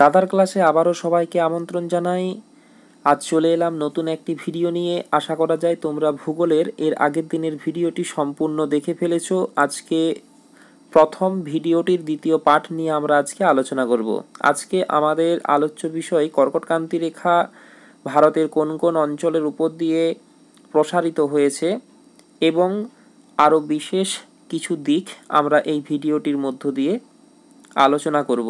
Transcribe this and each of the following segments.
দাদার ক্লাসে আবারও সবাইকে আমন্ত্রণ জানাই আজ চলে এলাম নতুন একটি ভিডিও নিয়ে আশা করা যায় তোমরা ভূগোলের এর আগের দিনের ভিডিওটি সম্পূর্ণ দেখে ফেলেছ আজকে প্রথম ভিডিওটির দ্বিতীয় পাঠ নিয়ে আমরা আজকে আলোচনা করব আজকে আমাদের আলোচ্য বিষয় কর্কটকান্তি রেখা ভারতের কোন কোন অঞ্চলের উপর দিয়ে প্রসারিত হয়েছে এবং আরও বিশেষ কিছু দিক আমরা এই ভিডিওটির মধ্য দিয়ে আলোচনা করব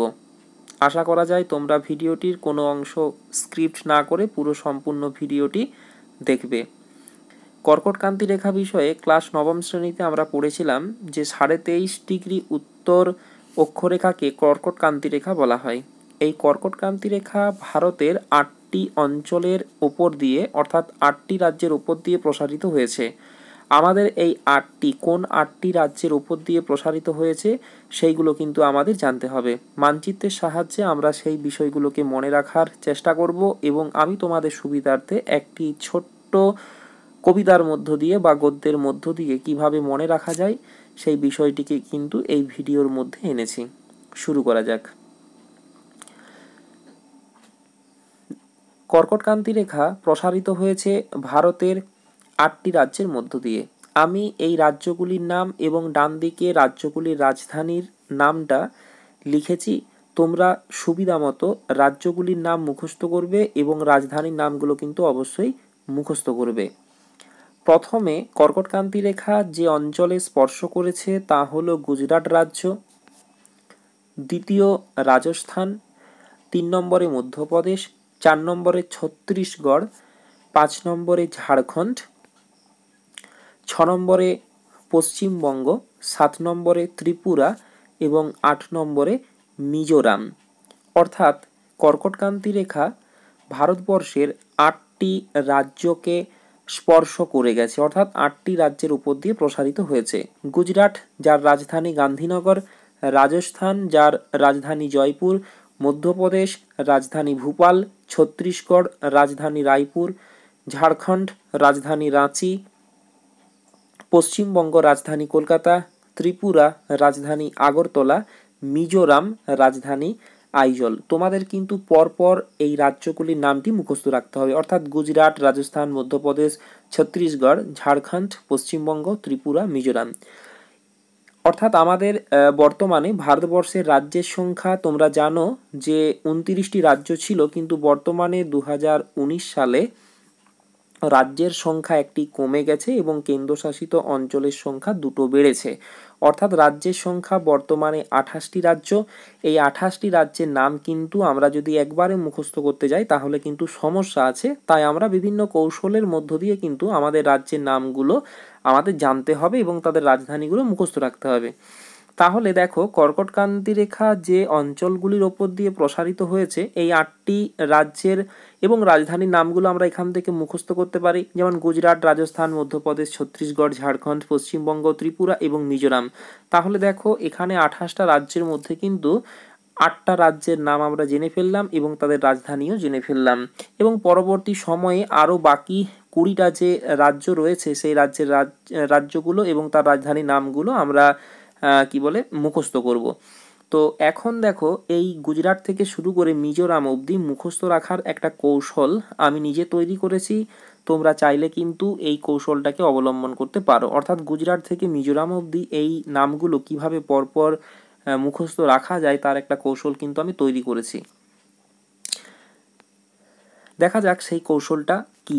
আশা করা যায় তোমরা ভিডিওটির কোনো অংশ স্ক্রিপ্ট না করে পুরো সম্পূর্ণ ভিডিওটি দেখবে কর্কটকান্তি রেখা বিষয়ে ক্লাস নবম শ্রেণীতে আমরা পড়েছিলাম যে সাড়ে তেইশ ডিগ্রি উত্তর অক্ষরেখাকে কর্কটকান্তি রেখা বলা হয় এই কর্কটকান্তি রেখা ভারতের আটটি অঞ্চলের ওপর দিয়ে অর্থাৎ আটটি রাজ্যের ওপর দিয়ে প্রসারিত হয়েছে আমাদের এই আটটি কোন আটটি রাজ্যের ওপর দিয়ে প্রসারিত হয়েছে সেইগুলো কিন্তু আমাদের জানতে হবে মানচিত্রের সাহায্যে আমরা সেই বিষয়গুলোকে মনে রাখার চেষ্টা করব এবং আমি তোমাদের সুবিধার্থে একটি ছোট্ট কবিতার মধ্য দিয়ে বা গদ্যের মধ্য দিয়ে কিভাবে মনে রাখা যায় সেই বিষয়টিকে কিন্তু এই ভিডিওর মধ্যে এনেছি শুরু করা যাক কর্কটকান্তি রেখা প্রসারিত হয়েছে ভারতের আটটি রাজ্যের মধ্য দিয়ে আমি এই রাজ্যগুলির নাম এবং ডান দিকে রাজ্যগুলির রাজধানীর নামটা লিখেছি তোমরা সুবিধা মতো রাজ্যগুলির নাম মুখস্থ করবে এবং রাজধানীর নামগুলো কিন্তু অবশ্যই মুখস্থ করবে প্রথমে কর্কটকান্তি রেখা যে অঞ্চলে স্পর্শ করেছে তা হলো গুজরাট রাজ্য দ্বিতীয় রাজস্থান তিন নম্বরে মধ্যপ্রদেশ চার নম্বরে ছত্তিশগড় পাঁচ নম্বরে ঝাড়খণ্ড ছ নম্বরে পশ্চিমবঙ্গ সাত নম্বরে ত্রিপুরা এবং আট নম্বরে মিজোরাম অর্থাৎ কর্কটকান্তি রেখা ভারতবর্ষের আটটি রাজ্যকে স্পর্শ করে গেছে অর্থাৎ আটটি রাজ্যের উপর দিয়ে প্রসারিত হয়েছে গুজরাট যার রাজধানী গান্ধীনগর রাজস্থান যার রাজধানী জয়পুর মধ্যপ্রদেশ রাজধানী ভূপাল ছত্তিশগড় রাজধানী রায়পুর ঝাড়খণ্ড রাজধানী রাঁচি পশ্চিমবঙ্গ রাজধানী কলকাতা ত্রিপুরা রাজধানী আগরতলা মিজোরাম রাজধানী আইজল তোমাদের কিন্তু পরপর এই রাজ্যগুলির নামটি মুখস্থ রাখতে হবে অর্থাৎ গুজরাট রাজস্থান মধ্যপ্রদেশ ছত্তিশগড় ঝাড়খণ্ড পশ্চিমবঙ্গ ত্রিপুরা মিজোরাম অর্থাৎ আমাদের বর্তমানে ভারতবর্ষের রাজ্যের সংখ্যা তোমরা জানো যে উনত্রিশটি রাজ্য ছিল কিন্তু বর্তমানে দু সালে রাজ্যের সংখ্যা একটি কমে গেছে এবং কেন্দ্রশাসিত অঞ্চলের সংখ্যা দুটো বেড়েছে অর্থাৎ রাজ্যের সংখ্যা বর্তমানে আঠাশটি রাজ্য এই আঠাশটি রাজ্যের নাম কিন্তু আমরা যদি একবারে মুখস্থ করতে যাই তাহলে কিন্তু সমস্যা আছে তাই আমরা বিভিন্ন কৌশলের মধ্য দিয়ে কিন্তু আমাদের রাজ্যের নামগুলো আমাদের জানতে হবে এবং তাদের রাজধানীগুলো মুখস্থ রাখতে হবে তাহলে দেখো কর্কটকান্তি রেখা যে অঞ্চলগুলির ওপর দিয়ে প্রসারিত হয়েছে এই আটটি রাজ্যের এবং রাজধানীর নামগুলো আমরা এখান থেকে মুখস্থ করতে পারি যেমন গুজরাট রাজস্থান মধ্যপ্রদেশ ছত্তিশগড় ঝাড়খণ্ড পশ্চিমবঙ্গ ত্রিপুরা এবং মিজোরাম তাহলে দেখো এখানে আঠাশটা রাজ্যের মধ্যে কিন্তু আটটা রাজ্যের নাম আমরা জেনে ফেললাম এবং তাদের রাজধানীও জেনে ফেললাম এবং পরবর্তী সময়ে আরও বাকি কুড়িটা যে রাজ্য রয়েছে সেই রাজ্যের রাজ্যগুলো এবং তার রাজধানীর নামগুলো আমরা কি বলে মুখস্থ করব। তো এখন দেখো এই গুজরাট থেকে শুরু করে মিজোরাম অবধি মুখস্থ রাখার একটা কৌশল আমি নিজে তৈরি করেছি তোমরা চাইলে কিন্তু এই কৌশলটাকে অবলম্বন করতে পারো অর্থাৎ গুজরাট থেকে মিজোরাম অবধি এই নামগুলো কিভাবে পরপর মুখস্থ রাখা যায় তার একটা কৌশল কিন্তু আমি তৈরি করেছি দেখা যাক সেই কৌশলটা কী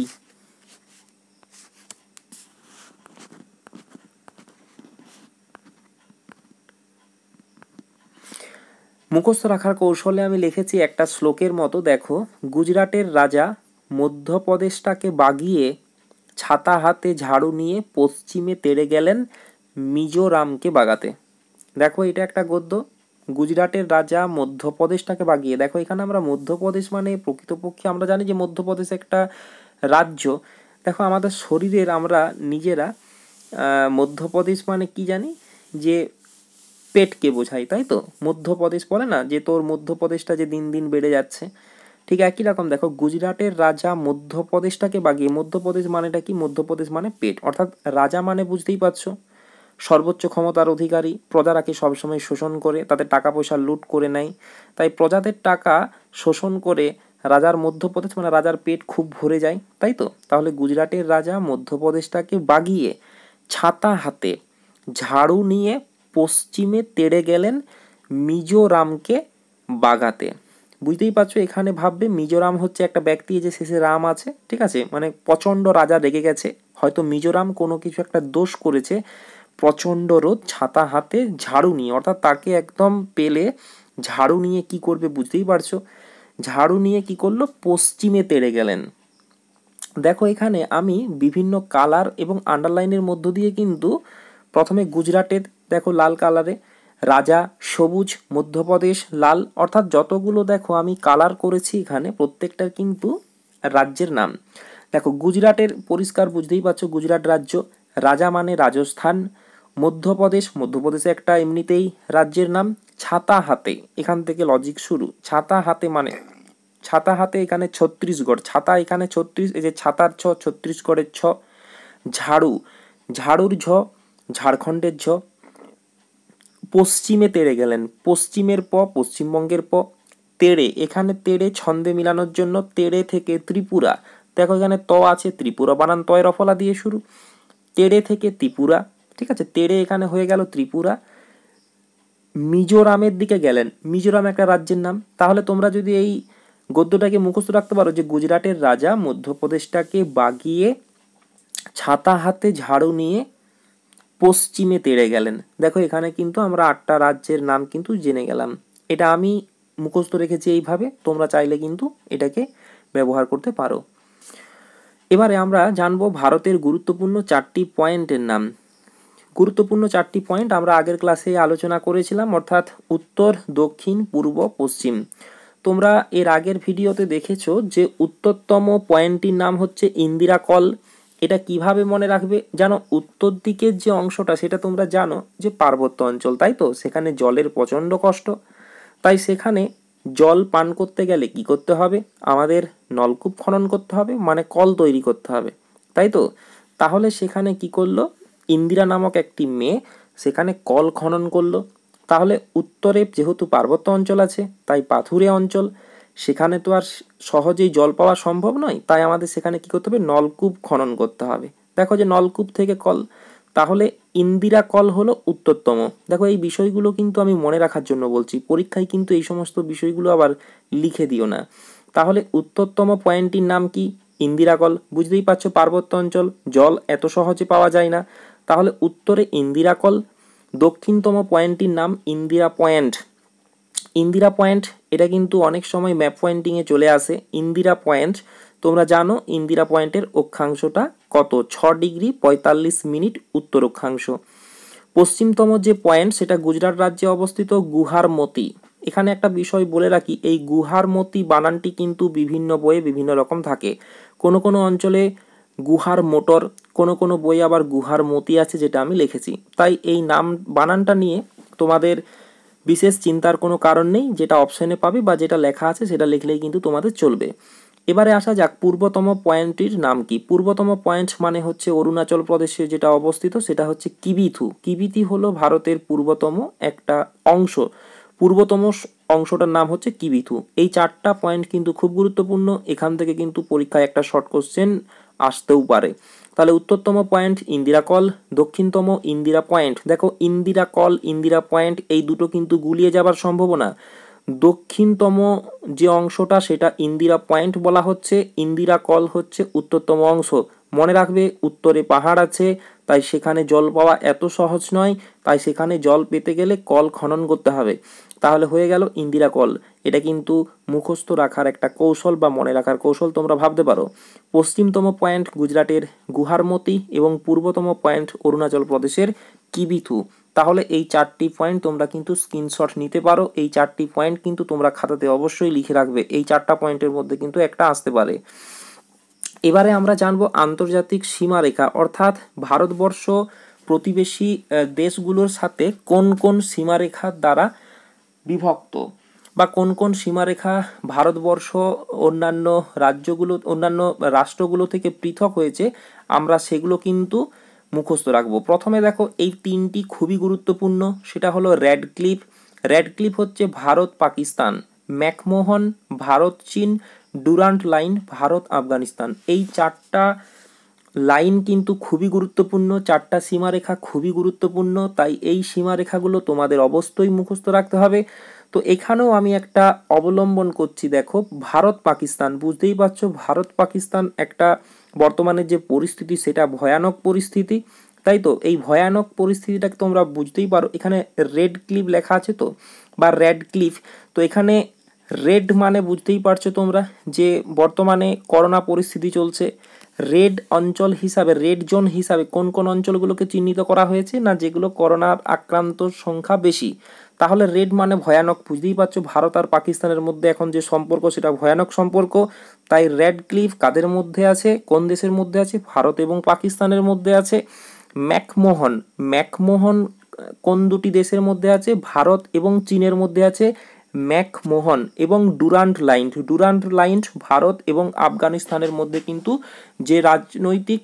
মুখস্থ রাখার কৌশলে আমি লিখেছি একটা শ্লোকের মতো দেখো গুজরাটের রাজা মধ্যপ্রদেশটাকে বাগিয়ে ছাতা হাতে ঝাড়ু নিয়ে পশ্চিমে তেড়ে গেলেন মিজোরামকে বাগাতে দেখো এটা একটা গদ্য গুজরাটের রাজা মধ্যপ্রদেশটাকে বাগিয়ে দেখো এখানে আমরা মধ্যপ্রদেশ মানে প্রকৃতপক্ষে আমরা জানি যে মধ্যপ্রদেশ একটা রাজ্য দেখো আমাদের শরীরের আমরা নিজেরা মধ্যপ্রদেশ মানে কি জানি যে পেটকে বোঝায় তাই তো মধ্যপ্রদেশ বলে না যে তোর মধ্যপ্রদেশটা যে দিন দিন বেড়ে যাচ্ছে ঠিক একই রকম দেখো গুজরাটের রাজা মধ্যপ্রদেশটাকে বাগিয়ে মধ্যপ্রদেশ মানেটা কি মধ্যপ্রদেশ মানে পেট অর্থাৎ রাজা মানে বুঝতেই পারছো সর্বোচ্চ ক্ষমতার অধিকারী প্রজারাকে সবসময় শোষণ করে তাদের টাকা পয়সা লুট করে নেয় তাই প্রজাদের টাকা শোষণ করে রাজার মধ্যপ্রদেশ মানে রাজার পেট খুব ভরে যায় তাই তো তাহলে গুজরাটের রাজা মধ্যপ্রদেশটাকে বাগিয়ে ছাতা হাতে ঝাড়ু নিয়ে পশ্চিমে তেড়ে গেলেন মিজোরামকে বাগাতে বুঝতেই পারছো এখানে ভাববে মিজোরাম হচ্ছে একটা ব্যক্তি যে শেষে রাম আছে ঠিক আছে মানে প্রচণ্ড রাজা রেগে গেছে হয়তো মিজোরাম কোনো কিছু একটা দোষ করেছে প্রচণ্ড রোদ ছাতা হাতে ঝাড়ু নিয়ে অর্থাৎ তাকে একদম পেলে ঝাড়ু নিয়ে কি করবে বুঝতেই পারছো ঝাড়ু নিয়ে কি করলো পশ্চিমে তেড়ে গেলেন দেখো এখানে আমি বিভিন্ন কালার এবং আন্ডারলাইনের মধ্য দিয়ে কিন্তু প্রথমে গুজরাটের দেখো লাল কালারে রাজা সবুজ মধ্যপ্রদেশ লাল অর্থাৎ যতগুলো দেখো আমি কালার করেছি এখানে প্রত্যেকটার কিন্তু রাজ্যের নাম দেখো গুজরাটের পরিষ্কার বুঝতেই পারছো গুজরাট রাজ্য রাজা মানে রাজস্থান মধ্যপ্রদেশ মধ্যপ্রদেশে একটা এমনিতেই রাজ্যের নাম ছাতা হাতে এখান থেকে লজিক শুরু ছাতা হাতে মানে ছাতা হাতে এখানে ছত্রিশগড় ছাতা এখানে ছত্রিশ এই যে ছাতার ছ ছত্রিশগড়ের ছ ঝাড়ু ঝাড়ুর ঝ ঝাড়খণ্ডের ঝ পশ্চিমে তেড়ে গেলেন পশ্চিমের প পশ্চিমবঙ্গের প তেড়ে এখানে তেড়ে ছন্দে মিলানোর জন্য তেড়ে থেকে ত্রিপুরা দেখো এখানে ত আছে ত্রিপুরা বানান তয় রফলা দিয়ে শুরু তেড়ে থেকে ত্রিপুরা ঠিক আছে তেড়ে এখানে হয়ে গেল ত্রিপুরা মিজোরামের দিকে গেলেন মিজোরাম একটা রাজ্যের নাম তাহলে তোমরা যদি এই গদ্যটাকে মুখস্থ রাখতে পারো যে গুজরাটের রাজা মধ্যপ্রদেশটাকে বাগিয়ে ছাতা হাতে ঝাড়ু নিয়ে পশ্চিমে তেড়ে গেলেন দেখো এখানে কিন্তু আমরা আটটা রাজ্যের নাম কিন্তু জেনে গেলাম এটা আমি মুখস্থ রেখেছি এইভাবে তোমরা চাইলে কিন্তু এটাকে ব্যবহার করতে পারো এবারে আমরা জানবো ভারতের গুরুত্বপূর্ণ চারটি পয়েন্টের নাম গুরুত্বপূর্ণ চারটি পয়েন্ট আমরা আগের ক্লাসে আলোচনা করেছিলাম অর্থাৎ উত্তর দক্ষিণ পূর্ব পশ্চিম তোমরা এর আগের ভিডিওতে দেখেছো যে উত্তরতম পয়েন্টটির নাম হচ্ছে ইন্দিরা কল এটা কিভাবে মনে রাখবে জানো উত্তর দিকের যে অংশটা সেটা তোমরা জানো যে পার্বত্য অঞ্চল তাই তো সেখানে জলের প্রচণ্ড কষ্ট তাই সেখানে জল পান করতে গেলে কি করতে হবে আমাদের নলকূপ খনন করতে হবে মানে কল তৈরি করতে হবে তাই তো তাহলে সেখানে কি করলো ইন্দিরা নামক একটি মেয়ে সেখানে কল খনন করলো তাহলে উত্তরে যেহেতু পার্বত্য অঞ্চল আছে তাই পাথুরে অঞ্চল সেখানে তো আর সহজেই জল পাওয়া সম্ভব নয় তাই আমাদের সেখানে কী করতে হবে নলকূপ খনন করতে হবে দেখো যে নলকূপ থেকে কল তাহলে ইন্দিরা কল হলো উত্তরতম দেখো এই বিষয়গুলো কিন্তু আমি মনে রাখার জন্য বলছি পরীক্ষায় কিন্তু এই সমস্ত বিষয়গুলো আবার লিখে দিও না তাহলে উত্তরতম পয়েন্টটির নাম কি ইন্দিরা কল বুঝতেই পারছো পার্বত্য অঞ্চল জল এত সহজে পাওয়া যায় না তাহলে উত্তরে ইন্দিরা কল দক্ষিণতম পয়েন্টটির নাম ইন্দিরা পয়েন্ট ইন্দিরা পয়েন্ট এটা কিন্তু অনেক সময় ম্যাপ পয়েন্টিংয়ে চলে আসে ইন্দিরা পয়েন্ট তোমরা জানো ইন্দিরা পয়েন্টের অক্ষাংশটা কত ছ ডিগ্রি পঁয়তাল্লিশ মিনিট উত্তর অক্ষাংশ পশ্চিমতম যে পয়েন্ট সেটা গুজরাট রাজ্যে অবস্থিত গুহারমতি এখানে একটা বিষয় বলে রাখি এই গুহারমতি বানানটি কিন্তু বিভিন্ন বইয়ে বিভিন্ন রকম থাকে কোনো কোনো অঞ্চলে গুহার মোটর কোনো কোনো বই আবার গুহার মতি আছে যেটা আমি লিখেছি তাই এই নাম বানানটা নিয়ে তোমাদের বিশেষ চিন্তার কোনো কারণ নেই যেটা অপশনে পাবে বা যেটা লেখা আছে সেটা লিখলেই কিন্তু তোমাদের চলবে এবারে আসা যাক পূর্বতম পয়েন্টটির নাম কি পূর্বতম পয়েন্ট মানে হচ্ছে অরুণাচল প্রদেশে যেটা অবস্থিত সেটা হচ্ছে কিবিথু কিবিথি হলো ভারতের পূর্বতম একটা অংশ পূর্বতম অংশটার নাম হচ্ছে কিবিথু এই চারটা পয়েন্ট কিন্তু খুব গুরুত্বপূর্ণ এখান থেকে কিন্তু পরীক্ষায় একটা শর্ট কোশ্চেন আসতেও পারে তাহলে উত্তরতম পয়েন্ট ইন্দিরা কল দক্ষিণতম ইন্দিরা পয়েন্ট দেখো ইন্দিরা কল ইন্দিরা পয়েন্ট এই দুটো কিন্তু গুলিয়ে যাবার সম্ভাবনা দক্ষিণতম যে অংশটা সেটা ইন্দিরা পয়েন্ট বলা হচ্ছে ইন্দিরা কল হচ্ছে উত্তরতম অংশ মনে রাখবে উত্তরে পাহাড় আছে তাই সেখানে জল পাওয়া এত সহজ নয় তাই সেখানে জল পেতে গেলে কল খনন করতে হবে তাহলে হয়ে গেল ইন্দিরা কল এটা কিন্তু মুখস্থ রাখার একটা কৌশল বা মনে রাখার কৌশল তোমরা ভাবতে পারো পশ্চিমতম পয়েন্ট গুজরাটের গুহারমতি এবং পূর্বতম পয়েন্ট অরুণাচল প্রদেশের কিবিথু তাহলে এই চারটি পয়েন্ট তোমরা কিন্তু স্ক্রিনশট নিতে পারো এই চারটি পয়েন্ট কিন্তু তোমরা খাতাতে অবশ্যই লিখে রাখবে এই চারটা পয়েন্টের মধ্যে কিন্তু একটা আসতে পারে এবারে আমরা জানবো আন্তর্জাতিক সীমারেখা অর্থাৎ ভারতবর্ষ প্রতিবেশী দেশগুলোর সাথে কোন কোন সীমারেখার দ্বারা বিভক্ত বা কোন কোন সীমারেখা ভারতবর্ষ অন্যান্য রাজ্যগুলো অন্যান্য রাষ্ট্রগুলো থেকে পৃথক হয়েছে আমরা সেগুলো কিন্তু মুখস্থ রাখবো প্রথমে দেখো এই তিনটি খুবই গুরুত্বপূর্ণ সেটা হলো রেড ক্লিপ রেড ক্লিপ হচ্ছে ভারত পাকিস্তান ম্যাকমোহন ভারত চীন ডুরান্ট লাইন ভারত আফগানিস্তান এই চারটা লাইন কিন্তু খুবই গুরুত্বপূর্ণ চারটা সীমারেখা খুবই গুরুত্বপূর্ণ তাই এই সীমারেখাগুলো তোমাদের অবশ্যই মুখস্থ রাখতে হবে তো এখানেও আমি একটা অবলম্বন করছি দেখো ভারত পাকিস্তান বুঝতেই পারছো ভারত পাকিস্তান একটা বর্তমানে যে পরিস্থিতি সেটা ভয়ানক পরিস্থিতি তাই তো এই ভয়ানক পরিস্থিতিটাকে তোমরা বুঝতেই পারো এখানে রেড ক্লিপ লেখা আছে তো বা রেড ক্লিফ তো এখানে রেড মানে বুঝতেই পারছো তোমরা যে বর্তমানে করোনা পরিস্থিতি চলছে রেড অঞ্চল হিসাবে রেড জোন হিসাবে কোন কোন অঞ্চলগুলোকে চিহ্নিত করা হয়েছে না যেগুলো করোনার আক্রান্ত সংখ্যা বেশি তাহলে রেড মানে ভয়ানক বুঝতেই পারছো ভারত আর পাকিস্তানের মধ্যে এখন যে সম্পর্ক সেটা ভয়ানক সম্পর্ক তাই রেড ক্লিফ কাদের মধ্যে আছে কোন দেশের মধ্যে আছে ভারত এবং পাকিস্তানের মধ্যে আছে ম্যাকমোহন ম্যাকমোহন কোন দুটি দেশের মধ্যে আছে ভারত এবং চীনের মধ্যে আছে ম্যাকমোহন এবং Durand line Durand line Bharat এবং আফগানিস্তানের মধ্যে কিন্তু যে রাজনৈতিক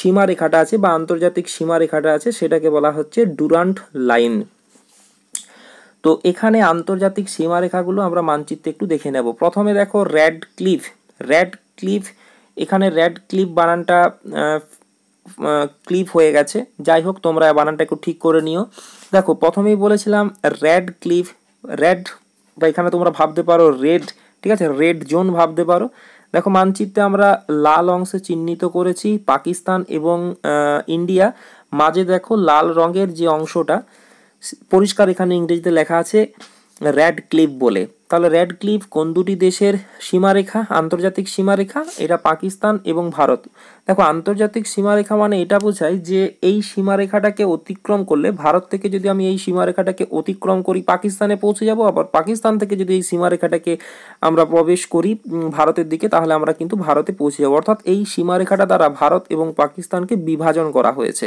সীমারেখাটা আছে বা আন্তর্জাতিক সীমারেখাটা আছে সেটাকে বলা হচ্ছে ডুরান্ট লাইন তো এখানে আন্তর্জাতিক সীমারেখাগুলো আমরা মানচিত্রে একটু দেখে নেব প্রথমে দেখো র্যাড ক্লিফ র্যাড ক্লিফ এখানে র্যাড ক্লিফ বানানটা ক্লিপ হয়ে গেছে যাই হোক তোমরা বানানটা একটু ঠিক করে নিও দেখো প্রথমেই বলেছিলাম র্যাড ক্লিফ র্যাড বা এখানে তোমরা ভাবতে পারো রেড ঠিক আছে রেড জোন ভাবতে পারো দেখো মানচিত্রে আমরা লাল অংশে চিহ্নিত করেছি পাকিস্তান এবং ইন্ডিয়া মাঝে দেখো লাল রঙের যে অংশটা পরিষ্কার এখানে ইংরেজিতে লেখা আছে র্যাড ক্লিপ বলে তাহলে রেড ক্লিফ কোন দুটি দেশের সীমারেখা আন্তর্জাতিক সীমারেখা এটা পাকিস্তান এবং ভারত দেখো আন্তর্জাতিক সীমারেখা মানে এটা বোঝায় যে এই সীমারেখাটাকে অতিক্রম করলে ভারত থেকে যদি আমি এই সীমারেখাটাকে অতিক্রম করি পাকিস্তানে পৌঁছে যাব আবার পাকিস্তান থেকে যদি এই সীমারেখাটাকে আমরা প্রবেশ করি ভারতের দিকে তাহলে আমরা কিন্তু ভারতে পৌঁছে যাব অর্থাৎ এই সীমারেখাটা দ্বারা ভারত এবং পাকিস্তানকে বিভাজন করা হয়েছে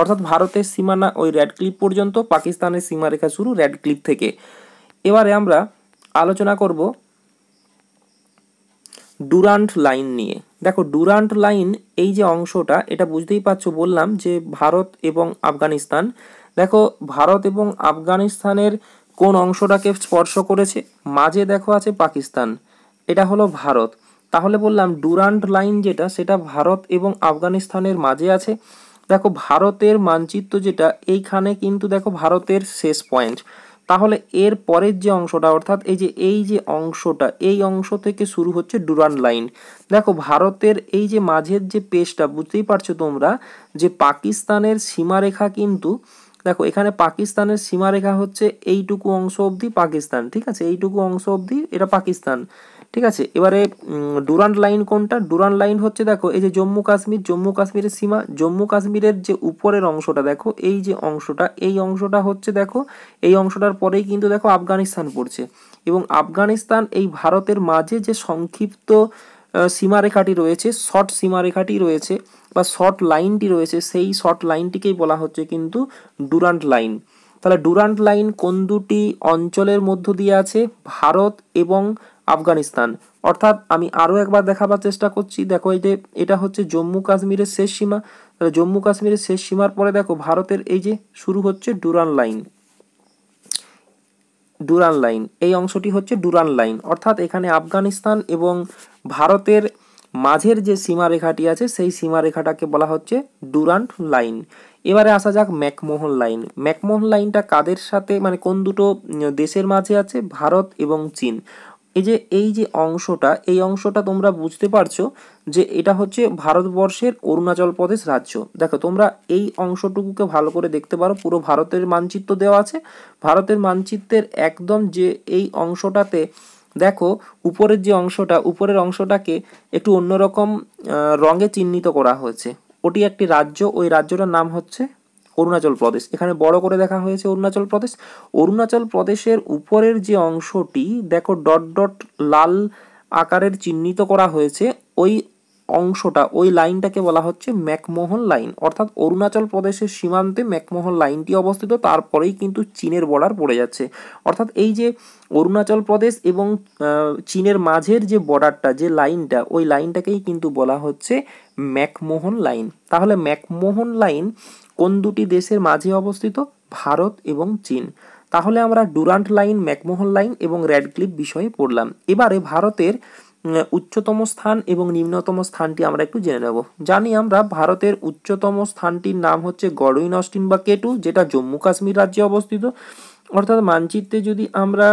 অর্থাৎ ভারতের সীমানা ওই রেড ক্লিপ পর্যন্ত পাকিস্তানের সীমারেখা শুরু রেড ক্লিপ থেকে এবারে আমরা আলোচনা করব ডুরান্ট লাইন নিয়ে দেখো ডুরান্ট লাইন এই যে অংশটা এটা বুঝতেই পারছো বললাম যে ভারত এবং আফগানিস্তান দেখো ভারত এবং আফগানিস্তানের কোন অংশটাকে স্পর্শ করেছে মাঝে দেখো আছে পাকিস্তান এটা হলো ভারত তাহলে বললাম ডুরান্ট লাইন যেটা সেটা ভারত এবং আফগানিস্তানের মাঝে আছে দেখো ভারতের মানচিত্র যেটা এইখানে কিন্তু দেখো ভারতের শেষ পয়েন্ট তাহলে এর পরের যে অংশটা অর্থাৎ এই যে এই যে অংশটা এই অংশ থেকে শুরু হচ্ছে ডুরান লাইন দেখো ভারতের এই যে মাঝের যে পেজটা বুঝতেই পারছো তোমরা যে পাকিস্তানের সীমারেখা কিন্তু দেখো এখানে পাকিস্তানের সীমারেখা হচ্ছে এইটুকু অংশ অবধি পাকিস্তান ঠিক আছে এইটুকু অংশ অবধি এটা পাকিস্তান ঠিক আছে এবারে ডুরান্ড লাইন কোনটা ডুরান্ড লাইন হচ্ছে দেখো এই যে জম্মু কাশ্মীর জম্মু কাশ্মীরের সীমা জম্মু কাশ্মীরের যে উপরের অংশটা দেখো এই যে অংশটা এই অংশটা হচ্ছে দেখো এই অংশটার পরেই কিন্তু দেখো আফগানিস্তান পড়ছে এবং আফগানিস্তান এই ভারতের মাঝে যে সংক্ষিপ্ত সীমারেখাটি রয়েছে শর্ট সীমারেখাটি রয়েছে বা শর্ট লাইনটি রয়েছে সেই শর্ট লাইনটিকেই বলা হচ্ছে কিন্তু ডুরান্ট লাইন তাহলে ডুরান্ট লাইন কোন দুটি অঞ্চলের মধ্য দিয়ে আছে ভারত এবং আফগানিস্তান অর্থাৎ আমি আরও একবার দেখাবার চেষ্টা করছি দেখো এই যে এটা হচ্ছে জম্মু কাশ্মীরের শেষ সীমা তাহলে জম্মু কাশ্মীরের শেষ সীমার পরে দেখো ভারতের এই যে শুরু হচ্ছে ডুরান লাইন ডুরান লাইন এই অংশটি হচ্ছে ডুরান লাইন অর্থাৎ এখানে আফগানিস্তান এবং ভারতের মাঝের যে সীমারেখাটি আছে সেই সীমারেখাটাকে বলা হচ্ছে ডুরান লাইন এবারে আসা যাক ম্যাকমোহন লাইন ম্যাকমোহন লাইনটা কাদের সাথে মানে কোন দুটো দেশের মাঝে আছে ভারত এবং চীন এই যে এই যে অংশটা এই অংশটা তোমরা বুঝতে পারছো যে এটা হচ্ছে ভারতবর্ষের অরুণাচল প্রদেশ রাজ্য দেখো তোমরা এই অংশটুকুকে ভালো করে দেখতে পারো পুরো ভারতের মানচিত্র দেওয়া আছে ভারতের মানচিত্রের একদম যে এই অংশটাতে দেখো উপরের যে অংশটা উপরের অংশটাকে একটু অন্যরকম রঙে চিহ্নিত করা হয়েছে ওটি একটি রাজ্য ওই রাজ্যটার নাম হচ্ছে অরুণাচল প্রদেশ এখানে বড় করে দেখা হয়েছে অরুণাচল প্রদেশ অরুণাচল প্রদেশের উপরের যে অংশটি দেখো ডট ডট লাল আকারের চিহ্নিত করা হয়েছে ওই অংশটা ওই লাইনটাকে বলা হচ্ছে ম্যাকমোহন লাইন অর্থাৎ অরুণাচল প্রদেশের সীমান্তে ম্যাকমোহন লাইনটি অবস্থিত তারপরেই কিন্তু চীনের বর্ডার পড়ে যাচ্ছে অর্থাৎ এই যে অরুণাচল প্রদেশ এবং চীনের মাঝের যে বর্ডারটা যে লাইনটা ওই লাইনটাকেই কিন্তু বলা হচ্ছে ম্যাকমোহন লাইন তাহলে ম্যাকমোহন লাইন কোন দুটি দেশের মাঝে অবস্থিত ভারত এবং চীন তাহলে আমরা ডুরান্ট লাইন ম্যাকমোহন লাইন এবং র্যাডক্লিপ বিষয়ে পড়লাম এবারে ভারতের উচ্চতম স্থান এবং নিম্নতম স্থানটি আমরা একটু জেনে নেব জানি আমরা ভারতের উচ্চতম স্থানটির নাম হচ্ছে গডউইন অস্টিন বা কেটু যেটা জম্মু কাশ্মীর রাজ্যে অবস্থিত অর্থাৎ মানচিত্রে যদি আমরা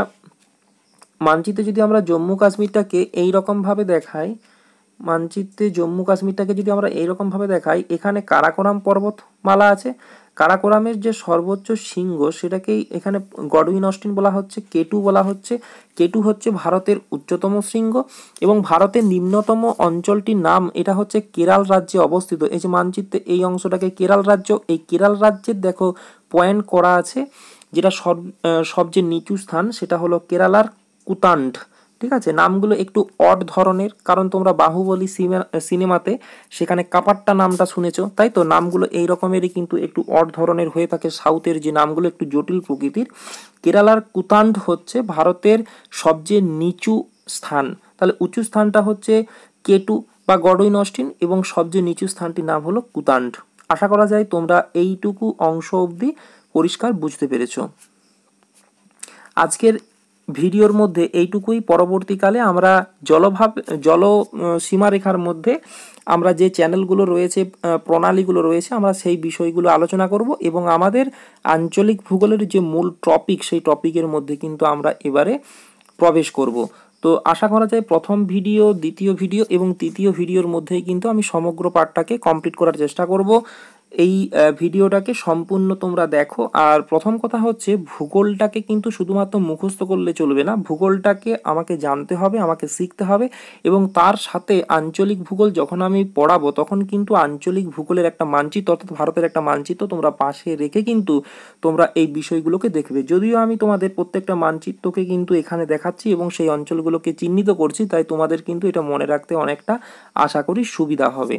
মানচিত্রে যদি আমরা জম্মু কাশ্মীরটাকে এই রকমভাবে দেখাই মানচিত্রে জম্মু কাশ্মীরটাকে যদি আমরা এইরকমভাবে দেখাই এখানে কারাকোরাম পর্বতমালা আছে কারাকোরামের যে সর্বোচ্চ শৃঙ্গ সেটাকেই এখানে গডউইন অস্টিন বলা হচ্ছে কেটু বলা হচ্ছে কেটু হচ্ছে ভারতের উচ্চতম শৃঙ্গ এবং ভারতের নিম্নতম অঞ্চলটির নাম এটা হচ্ছে কেরাল রাজ্যে অবস্থিত এই যে মানচিত্রে এই অংশটাকে কেরাল রাজ্য এই কেরাল রাজ্যের দেখো পয়েন্ট করা আছে যেটা সব সবচেয়ে নিচু স্থান সেটা হলো কেরালার কুতান্ড ঠিক আছে নামগুলো একটু অড ধরনের কারণ তোমরা বাহুবলী সিনেমাতে সেখানে কাপাট্টা নামটা শুনেছ তাই তো নামগুলো এই রকমেরই কিন্তু একটু অড ধরনের হয়ে থাকে সাউথের যে নামগুলো একটু জটিল প্রকৃতির কেরালার কুতান্ড হচ্ছে ভারতের সবচেয়ে নিচু স্থান তাহলে উঁচু স্থানটা হচ্ছে কেটু বা গডইন অস্টিন এবং সবচেয়ে নিচু স্থানটির নাম হলো কুতান্ড আশা করা যায় তোমরা এইটুকু অংশ অবধি পরিষ্কার বুঝতে পেরেছ আজকের ভিডিওর মধ্যে এইটুকুই পরবর্তীকালে আমরা জলভাব জল সীমারেখার মধ্যে আমরা যে চ্যানেলগুলো রয়েছে প্রণালীগুলো রয়েছে আমরা সেই বিষয়গুলো আলোচনা করব এবং আমাদের আঞ্চলিক ভূগোলের যে মূল টপিক সেই টপিকের মধ্যে কিন্তু আমরা এবারে প্রবেশ করব তো আশা করা যায় প্রথম ভিডিও দ্বিতীয় ভিডিও এবং তৃতীয় ভিডিওর মধ্যেই কিন্তু আমি সমগ্র পাঠটাকে কমপ্লিট করার চেষ্টা করব এই ভিডিওটাকে সম্পূর্ণ তোমরা দেখো আর প্রথম কথা হচ্ছে ভূগোলটাকে কিন্তু শুধুমাত্র মুখস্থ করলে চলবে না ভূগোলটাকে আমাকে জানতে হবে আমাকে শিখতে হবে এবং তার সাথে আঞ্চলিক ভূগোল যখন আমি পড়াবো তখন কিন্তু আঞ্চলিক ভূগোলের একটা মানচিত্র অর্থাৎ ভারতের একটা মানচিত্র তোমরা পাশে রেখে কিন্তু তোমরা এই বিষয়গুলোকে দেখবে যদিও আমি তোমাদের প্রত্যেকটা মানচিত্রকে কিন্তু এখানে দেখাচ্ছি এবং সেই অঞ্চলগুলোকে চিহ্নিত করছি তাই তোমাদের কিন্তু এটা মনে রাখতে অনেকটা আশা করি সুবিধা হবে